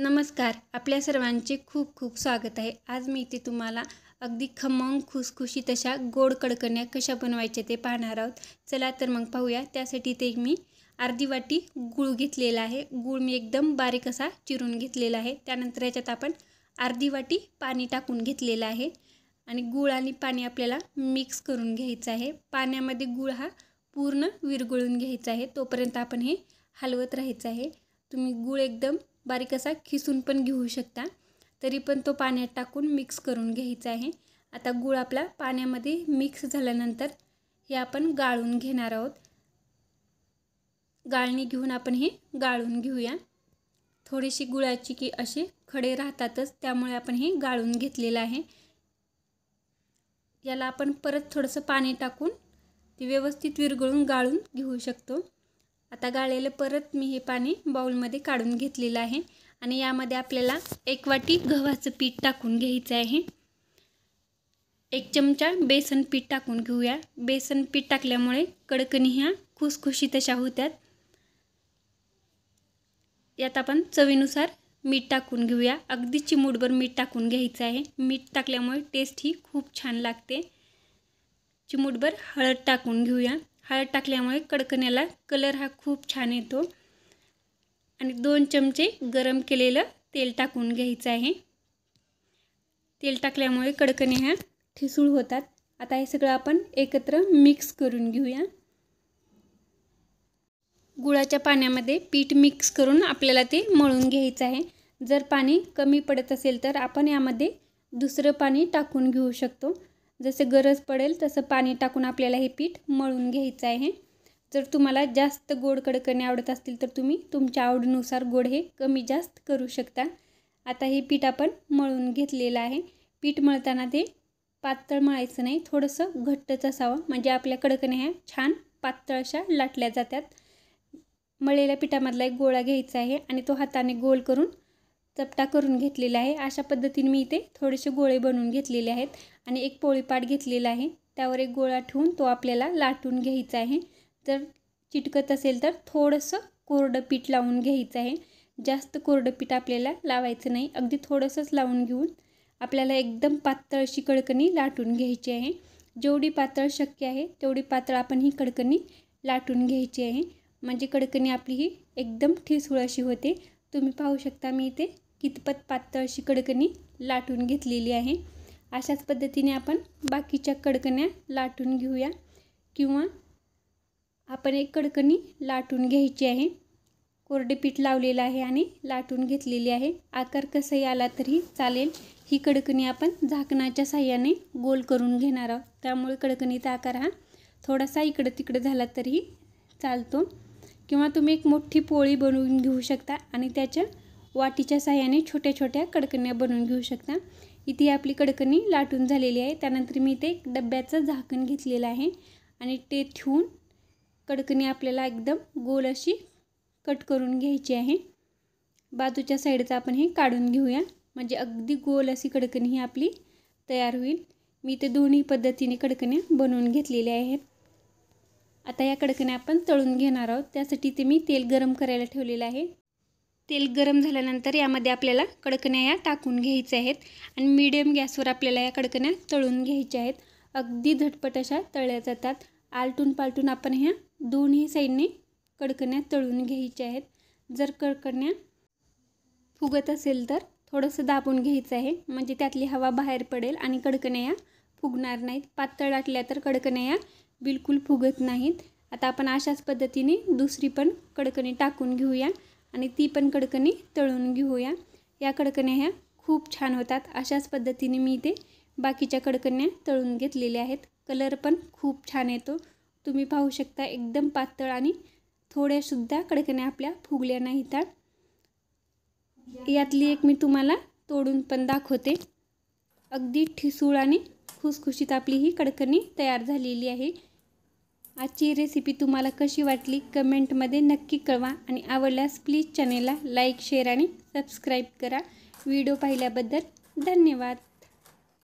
नमस्कार आपल्या सर्वांचे खूप खूप स्वागत आहे आज मी इथे तुम्हाला अगदी खमंग खुसखुशी तशा गोड कडकण्या कशा बनवायच्या ते पाहणार आहोत चला तर मग पाहूया त्यासाठी ते मी अर्धी वाटी गूळ घेतलेला आहे गूळ मी एकदम बारीक असा चिरून घेतलेला आहे त्यानंतर याच्यात आपण अर्धी वाटी पाणी टाकून घेतलेलं आहे आणि गूळ आणि पाणी आपल्याला मिक्स करून घ्यायचं आहे पाण्यामध्ये गूळ हा पूर्ण विरगळून घ्यायचा आहे तोपर्यंत आपण हे हलवत राहायचं आहे तुम्ही गूळ एकदम बारीक असा खिसून पण घेऊ शकता तरी पण तो पाण्यात टाकून मिक्स करून घ्यायचा आहे आता गूळ आपला पाण्यामध्ये मिक्स झाल्यानंतर हे आपण गाळून घेणार आहोत गाळणी घेऊन आपण हे गाळून घेऊया थोडीशी गुळाची की असे खडे राहतातच त्यामुळे आपण हे गाळून घेतलेलं आहे याला आपण परत थोडंसं पाणी टाकून ती व्यवस्थित विरगळून गाळून घेऊ शकतो आता गाळलेलं परत मी हे पाणी बाऊलमध्ये काढून घेतलेलं आहे आणि यामध्ये आपल्याला एक वाटी गव्हाचं पीठ टाकून घ्यायचं आहे एक चमचा बेसन पीठ टाकून घेऊया बेसन पीठ टाकल्यामुळे कडकणी ह्या खुसखुशीत अशा होत्यात यात आपण चवीनुसार मीठ टाकून घेऊया अगदी चिमूटभर मीठ टाकून घ्यायचं आहे मीठ टाकल्यामुळे टेस्ट ही खूप छान लागते चिमूटभर हळद टाकून घेऊया हळद टाकल्यामुळे कडकण्याला कलर हा खूप छान येतो आणि दोन चमचे गरम केलेलं तेल टाकून घ्यायचं आहे तेल टाकल्यामुळे कडकणे ह्या ठिसूळ होतात आता हे सगळं आपण एकत्र मिक्स करून घेऊया गुळाच्या पाण्यामध्ये पीठ मिक्स करून आपल्याला ते मळून घ्यायचं आहे जर पाणी कमी पडत असेल तर आपण यामध्ये दुसरं पाणी टाकून घेऊ शकतो जसं गरज पडेल तसं पाणी टाकून आपल्याला हे पीठ मळून घ्यायचं आहे जर तुम्हाला जास्त गोड कडकणे आवडत असतील तर तुम्ही तुमच्या आवडीनुसार गोड हे कमी जास्त करू शकता आता हे पीठ आपण मळून घेतलेलं आहे पीठ मळताना ते पातळ मळायचं नाही थोडंसं घट्टच असावं म्हणजे आपल्या कडकण्या ह्या छान पातळ अशा लाटल्या जातात मळलेल्या पिठामधला एक गोळा घ्यायचा आहे आणि तो हाताने गोल करून चपटा करून घेतलेला आहे अशा पद्धतीने मी इथे थोडेसे गोळे बनवून घेतलेले आहेत आणि एक पोळीपाट घेतलेला आहे त्यावर एक गोळा ठेवून तो आपल्याला लाटून घ्यायचा आहे जर चिटकत असेल तर थोडंसं कोरडं पीठ लावून घ्यायचं आहे जास्त कोरडं पीठ आपल्याला लावायचं नाही अगदी थोडंसंच लावून घेऊन आपल्याला एकदम पातळ अशी कडकणी लाटून घ्यायची आहे जेवढी पातळ शक्य आहे तेवढी पातळ आपण ही कडकणी लाटून घ्यायची आहे म्हणजे कडकणी आपली ही एकदम ठिसूळ अशी होते तुम्ही पाहू शकता मी इथे कितपत पातळ अशी कडकणी लाटून घेतलेली आहे अशाच पद्धतीने आपण बाकीच्या कडकण्या लाटून घेऊया किंवा आपण एक कडकणी लाटून घ्यायची आहे कोरडे पीठ लावलेलं आहे आणि लाटून घेतलेली आहे आकार कसाही आला तरी चालेल ही कडकणी आपण झाकणाच्या साह्याने गोल करून घेणार आहोत त्यामुळे कडकणीचा आकार हा थोडासा इकडं तिकडं झाला तरीही चालतो किंवा तुम्ही एक मोठी पोळी बनवून घेऊ शकता आणि त्याच्या वाटीच्या साह्याने छोट्या छोट्या कडकण्या बनवून घेऊ शकता इथे आपली कडकणी लाटून झालेली आहे त्यानंतर मी इथे एक डब्याचं झाकण घेतलेलं आहे आणि ते ठेवून कडकणी आपल्याला एकदम गोल अशी कट करून घ्यायची आहे बाजूच्या साईडचं आपण हे काढून घेऊया म्हणजे अगदी गोल अशी कडकणी ही आपली तयार होईल मी ते दोन्ही पद्धतीने कडकण्या बनवून घेतलेल्या आहेत आता या कडकण्या आपण तळून घेणार आहोत त्यासाठी ते मी तेल गरम करायला ठेवलेलं आहे तेल गरम झाल्यानंतर यामध्ये आपल्याला कडकण्या या टाकून घ्यायच्या आहेत आणि मीडियम गॅसवर आपल्याला या कडकण्या तळून घ्यायच्या आहेत अगदी झटपट अशा तळल्या जातात आलटून पालटून आपण ह्या दोन्ही साईडने कडकण्या तळून घ्यायच्या आहेत जर कडकण्या फुगत असेल तर थोडंसं दाबून घ्यायचं आहे म्हणजे त्यातली हवा बाहेर पडेल आणि कडकण्या या फुगणार नाहीत पातळ आटल्या तर कडकण्या या बिलकुल फुगत नाहीत आता आपण अशाच पद्धतीने दुसरी पण कडकणी टाकून घेऊया आणि ती पण कडकणी तळून घेऊया या कडकण्या ह्या खूप छान होतात अशाच पद्धतीने मी इथे बाकीच्या कडकण्या तळून घेतलेल्या आहेत कलर पण खूप छान येतो तुम्ही पाहू शकता एकदम पातळ आणि थोड्यासुद्धा कडकण्या आपल्या फुगल्या नाहीत यातली एक मी तुम्हाला तोडून पण दाखवते अगदी ठिसूळ आणि खुसखुशीत आपली ही कडकणी तयार झालेली आहे आजची रेसिपी तुम्हाला कशी वाटली कमेंटमध्ये नक्की कळवा आणि आवडल्यास प्लीज चॅनेलला लाईक शेअर आणि सबस्क्राईब करा व्हिडिओ पाहिल्याबद्दल धन्यवाद